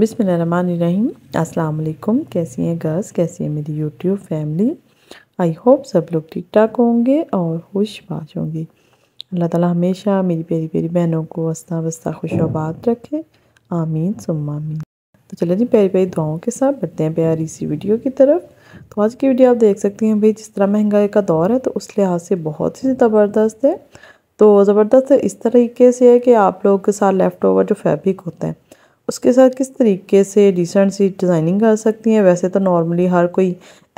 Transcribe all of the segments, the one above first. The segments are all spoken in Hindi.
बिसमीम अस्सलाम कैसी हैं गर्ल्स कैसी है मेरी यूट्यूब फैमिली आई होप सब लोग ठीक ठाक होंगे और खुश बाज होंगे अल्लाह ताला हमेशा मेरी प्यारी प्यारी बहनों को वस्ता वस्ता खुशाबाद रखे आमीन सुम्मा आमीन तो चले जी प्यारी प्यारी दुआओं के साथ बढ़ते हैं प्यारी सी वीडियो की तरफ तो आज की वीडियो आप देख सकते हैं भाई जिस तरह महंगाई का दौर है तो उस लिहाज से बहुत ही ज़बरदस्त है तो ज़बरदस्त इस तरीके से है कि आप लोग के साथ लेफ़्ट ओवर जो फैब्रिक होता है उसके साथ किस तरीके से डिसेंट सी डिज़ाइनिंग कर सकती हैं वैसे तो नॉर्मली हर कोई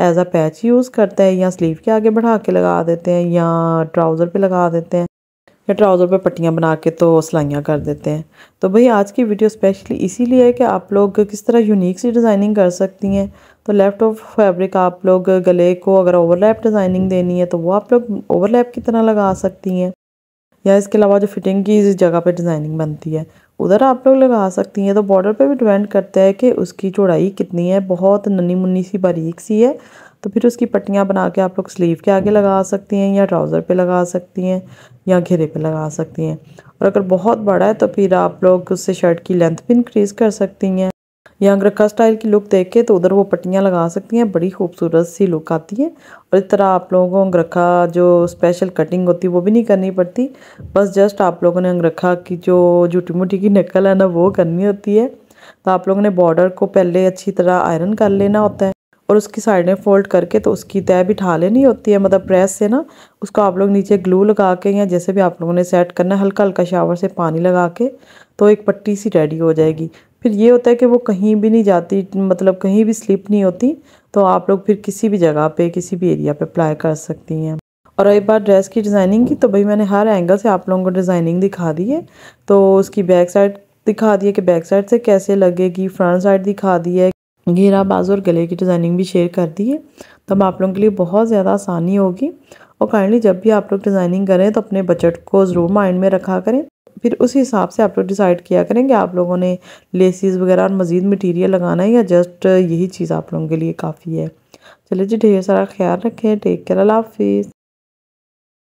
एज अ पैच यूज़ करता है या स्लीव के आगे बढ़ा के लगा देते हैं या ट्राउज़र पे लगा देते हैं या ट्राउज़र पे पट्टियाँ बना के तो सिलाइयाँ कर देते हैं तो भाई आज की वीडियो स्पेशली इसीलिए है कि आप लोग किस तरह यूनिक सी डिज़ाइनिंग कर सकती हैं तो लेफ़्ट ऑफ फैब्रिक आप लोग गले को अगर ओवरलैप डिज़ाइनिंग देनी है तो वो आप लोग ओवरलैप की तरह लगा सकती हैं या इसके अलावा जो फिटिंग की जगह पर डिज़ाइनिंग बनती है उधर आप लोग लगा सकती हैं तो बॉर्डर पे भी डिपेंड करता है कि उसकी चौड़ाई कितनी है बहुत नन्नी मुन्नी सी बारीक सी है तो फिर उसकी पट्टियाँ बना के आप लोग स्लीव के आगे लगा सकती हैं या ट्राउज़र पे लगा सकती हैं या घेरे पे लगा सकती हैं और अगर बहुत बड़ा है तो फिर आप लोग उससे शर्ट की लेंथ भी इनक्रीज़ कर सकती हैं यहाँ रखा स्टाइल की लुक देखे तो उधर वो पट्टियाँ लगा सकती हैं बड़ी खूबसूरत सी लुक आती है और इस तरह आप लोगों को अंगरखा जो स्पेशल कटिंग होती है वो भी नहीं करनी पड़ती बस जस्ट आप लोगों ने अंगरखा की जो झूठी मूठी की नकल है ना वो करनी होती है तो आप लोगों ने बॉर्डर को पहले अच्छी तरह आयरन कर लेना होता है और उसकी साइड में फोल्ड करके तो उसकी तय भी ढा लेनी होती है मतलब प्रेस से ना उसको आप लोग नीचे ग्लू लगा के या जैसे भी आप लोगों ने सेट करना हल्का हल्का शावर से पानी लगा के तो एक पट्टी सी रेडी हो जाएगी फिर ये होता है कि वो कहीं भी नहीं जाती मतलब कहीं भी स्लिप नहीं होती तो आप लोग फिर किसी भी जगह पे किसी भी एरिया पे अप्लाई कर सकती हैं और एक बार ड्रेस की डिज़ाइनिंग की तो भाई मैंने हर एंगल से आप लोगों को डिज़ाइनिंग दिखा दी है तो उसकी बैक साइड दिखा दी है कि बैक साइड से कैसे लगेगी फ्रंट साइड दिखा दी है घेरा बाजू और गले की डिज़ाइनिंग भी शेयर कर दी है तब आप लोगों के लिए बहुत ज़्यादा आसानी होगी और काइंडली जब भी आप लोग डिज़ाइनिंग करें तो अपने बजट को ज़रूर माइंड में रखा करें फिर उस हिसाब से आप लोग डिसाइड किया करें कि आप लोगों ने लेसिस वगैरह और मज़ीद मटीरियल लगाना है या जस्ट यही चीज़ आप लोगों के लिए काफ़ी है चलिए जी ढेर सारा ख्याल रखें टेक केयर अल्लाह हाफिज़